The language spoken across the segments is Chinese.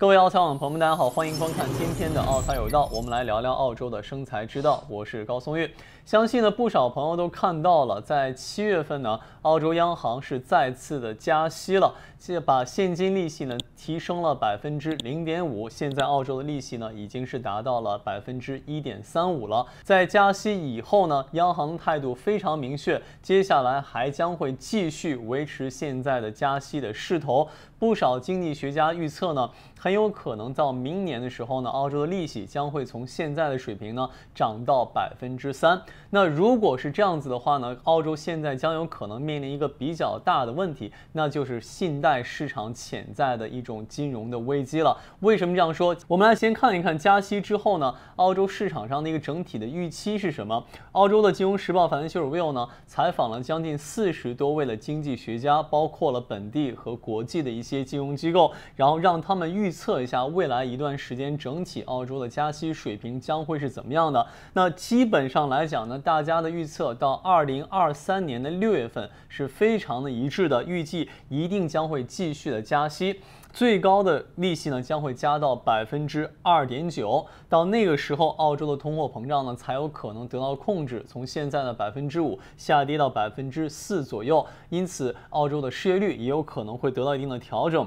各位澳彩网的朋友们，大家好，欢迎观看今天的《澳彩有道》，我们来聊聊澳洲的生财之道。我是高松玉，相信呢不少朋友都看到了，在七月份呢，澳洲央行是再次的加息了，现在把现金利息呢提升了百分之零点五，现在澳洲的利息呢已经是达到了百分之一点三五了。在加息以后呢，央行态度非常明确，接下来还将会继续维持现在的加息的势头。不少经济学家预测呢，很有可能到明年的时候呢，澳洲的利息将会从现在的水平呢涨到百分之三。那如果是这样子的话呢，澳洲现在将有可能面临一个比较大的问题，那就是信贷市场潜在的一种金融的危机了。为什么这样说？我们来先看一看加息之后呢，澳洲市场上的一个整体的预期是什么？澳洲的金融时报范修尔 Will 呢采访了将近四十多位的经济学家，包括了本地和国际的一些。些金融机构，然后让他们预测一下未来一段时间整体澳洲的加息水平将会是怎么样的。那基本上来讲呢，大家的预测到二零二三年的六月份是非常的一致的，预计一定将会继续的加息。最高的利息呢将会加到百分之二点九，到那个时候，澳洲的通货膨胀呢才有可能得到控制，从现在的百分之五下跌到百分之四左右，因此澳洲的失业率也有可能会得到一定的调整。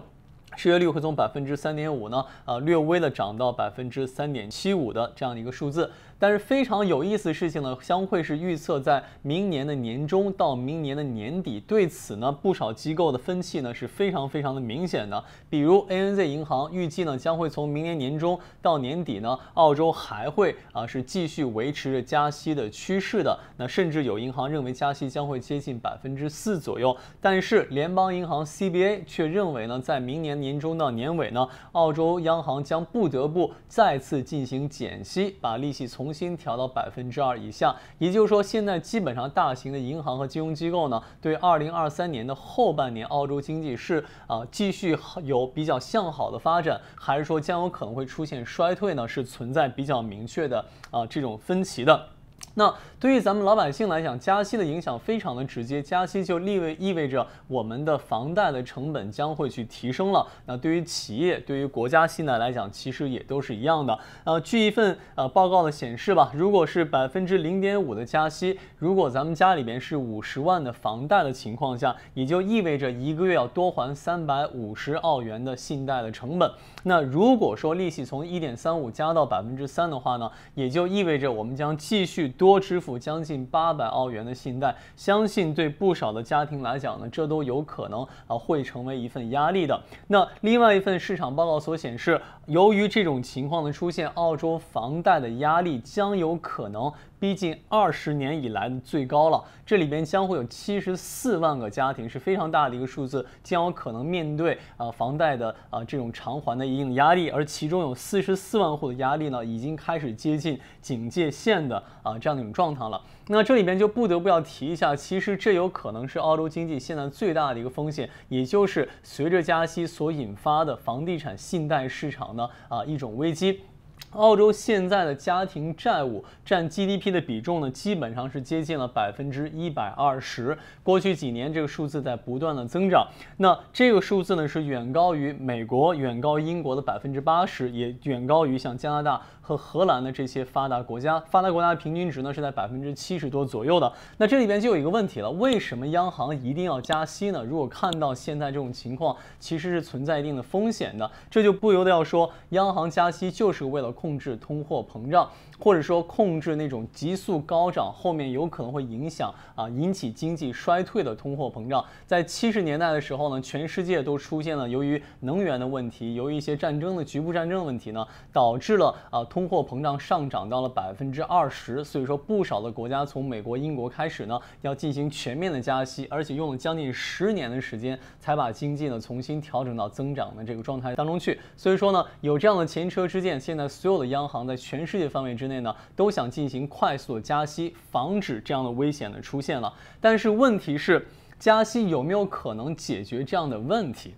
失业率会从百分之三点五呢，啊略微的涨到百分之三点七五的这样的一个数字。但是非常有意思的事情呢，将会是预测在明年的年中到明年的年底。对此呢，不少机构的分歧呢是非常非常的明显的。比如 ANZ 银行预计呢将会从明年年中到年底呢，澳洲还会啊是继续维持着加息的趋势的。那甚至有银行认为加息将会接近百分之四左右。但是联邦银行 CBA 却认为呢，在明年。年中到年尾呢，澳洲央行将不得不再次进行减息，把利息重新调到百分之二以下。也就是说，现在基本上大型的银行和金融机构呢，对二零二三年的后半年澳洲经济是啊继续有比较向好的发展，还是说将有可能会出现衰退呢？是存在比较明确的啊这种分歧的。那对于咱们老百姓来讲，加息的影响非常的直接。加息就意味意味着我们的房贷的成本将会去提升了。那对于企业、对于国家信贷来讲，其实也都是一样的。呃，据一份呃报告的显示吧，如果是百分之零点五的加息，如果咱们家里面是五十万的房贷的情况下，也就意味着一个月要多还三百五十澳元的信贷的成本。那如果说利息从一点三五加到百分之三的话呢，也就意味着我们将继续。多支付将近八百澳元的信贷，相信对不少的家庭来讲呢，这都有可能啊，会成为一份压力的。那另外一份市场报告所显示，由于这种情况的出现，澳洲房贷的压力将有可能。逼近二十年以来的最高了，这里边将会有七十四万个家庭，是非常大的一个数字，将有可能面对啊房贷的啊这种偿还的一定压力，而其中有四十四万户的压力呢，已经开始接近警戒线的啊这样的一种状态了。那这里边就不得不要提一下，其实这有可能是澳洲经济现在最大的一个风险，也就是随着加息所引发的房地产信贷市场呢啊一种危机。澳洲现在的家庭债务占 GDP 的比重呢，基本上是接近了百分之一百二十。过去几年这个数字在不断的增长。那这个数字呢，是远高于美国、远高英国的百分之八十，也远高于像加拿大和荷兰的这些发达国家。发达国家的平均值呢，是在百分之七十多左右的。那这里边就有一个问题了，为什么央行一定要加息呢？如果看到现在这种情况，其实是存在一定的风险的。这就不由得要说，央行加息就是为了。的控制通货膨胀，或者说控制那种急速高涨，后面有可能会影响啊，引起经济衰退的通货膨胀，在七十年代的时候呢，全世界都出现了由于能源的问题，由于一些战争的局部战争问题呢，导致了啊通货膨胀上涨到了百分之二十，所以说不少的国家从美国、英国开始呢，要进行全面的加息，而且用了将近十年的时间，才把经济呢重新调整到增长的这个状态当中去。所以说呢，有这样的前车之鉴，现在。所有的央行在全世界范围之内呢，都想进行快速的加息，防止这样的危险的出现了。但是问题是，加息有没有可能解决这样的问题？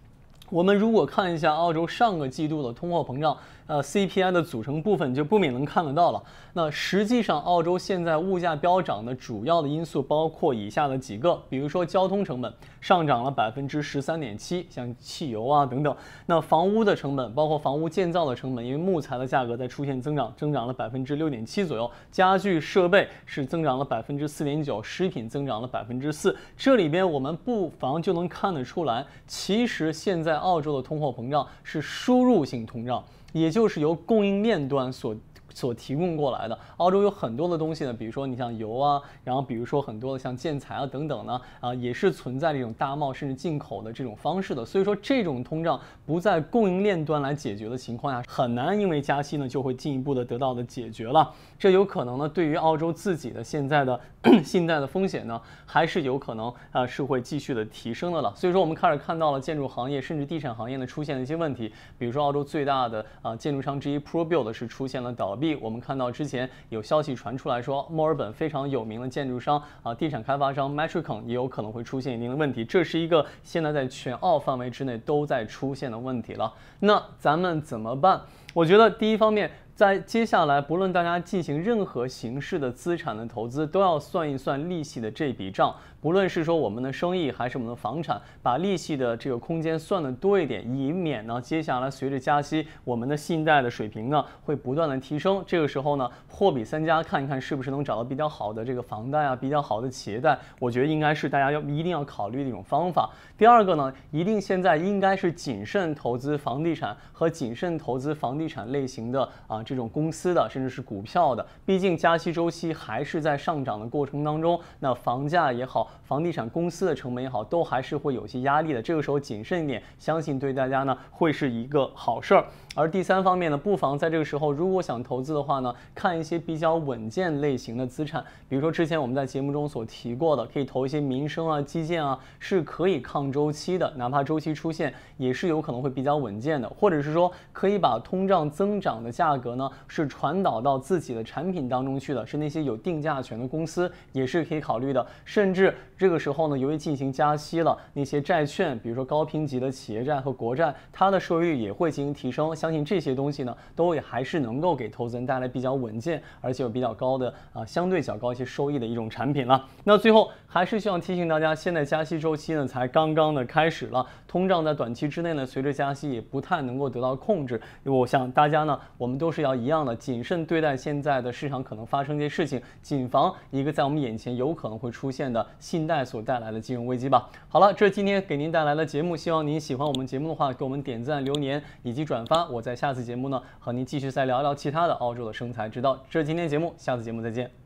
我们如果看一下澳洲上个季度的通货膨胀，呃 CPI 的组成部分就不免能看得到了。那实际上澳洲现在物价飙涨的主要的因素包括以下的几个，比如说交通成本上涨了百分之十三点七，像汽油啊等等。那房屋的成本包括房屋建造的成本，因为木材的价格在出现增长，增长了百分之六点七左右。家具设备是增长了百分之四点九，食品增长了百分之四。这里边我们不妨就能看得出来，其实现在。澳洲的通货膨胀是输入性通胀，也就是由供应链端所所提供过来的。澳洲有很多的东西呢，比如说你像油啊，然后比如说很多的像建材啊等等呢，啊也是存在这种大贸甚至进口的这种方式的。所以说这种通胀不在供应链端来解决的情况下，很难因为加息呢就会进一步的得到的解决了。这有可能呢，对于澳洲自己的现在的。信贷的风险呢，还是有可能啊是会继续的提升的了。所以说，我们开始看到了建筑行业甚至地产行业呢出现了一些问题。比如说，澳洲最大的啊建筑商之一 Pro Build 是出现了倒闭。我们看到之前有消息传出来说，墨尔本非常有名的建筑商啊地产开发商 m e t r i c o n 也有可能会出现一定的问题。这是一个现在在全澳范围之内都在出现的问题了。那咱们怎么办？我觉得第一方面。在接下来，不论大家进行任何形式的资产的投资，都要算一算利息的这笔账。不论是说我们的生意，还是我们的房产，把利息的这个空间算得多一点，以免呢，接下来随着加息，我们的信贷的水平呢会不断的提升。这个时候呢，货比三家，看一看是不是能找到比较好的这个房贷啊，比较好的企业贷。我觉得应该是大家要一定要考虑的一种方法。第二个呢，一定现在应该是谨慎投资房地产和谨慎投资房地产类型的啊。这种公司的，甚至是股票的，毕竟加息周期还是在上涨的过程当中，那房价也好，房地产公司的成本也好，都还是会有些压力的。这个时候谨慎一点，相信对大家呢会是一个好事儿。而第三方面呢，不妨在这个时候，如果想投资的话呢，看一些比较稳健类型的资产，比如说之前我们在节目中所提过的，可以投一些民生啊、基建啊，是可以抗周期的，哪怕周期出现，也是有可能会比较稳健的。或者是说，可以把通胀增长的价格呢，是传导到自己的产品当中去的，是那些有定价权的公司也是可以考虑的。甚至这个时候呢，由于进行加息了，那些债券，比如说高评级的企业债和国债，它的收益率也会进行提升。相信这些东西呢，都会还是能够给投资人带来比较稳健，而且有比较高的啊，相对较高一些收益的一种产品了。那最后还是希望提醒大家，现在加息周期呢才刚刚的开始了，通胀在短期之内呢，随着加息也不太能够得到控制。我想大家呢，我们都是要一样的谨慎对待现在的市场可能发生一些事情，谨防一个在我们眼前有可能会出现的信贷所带来的金融危机吧。好了，这是今天给您带来的节目，希望您喜欢我们节目的话，给我们点赞、留言以及转发。我在下次节目呢，和您继续再聊聊其他的澳洲的生财之道。这是今天节目，下次节目再见。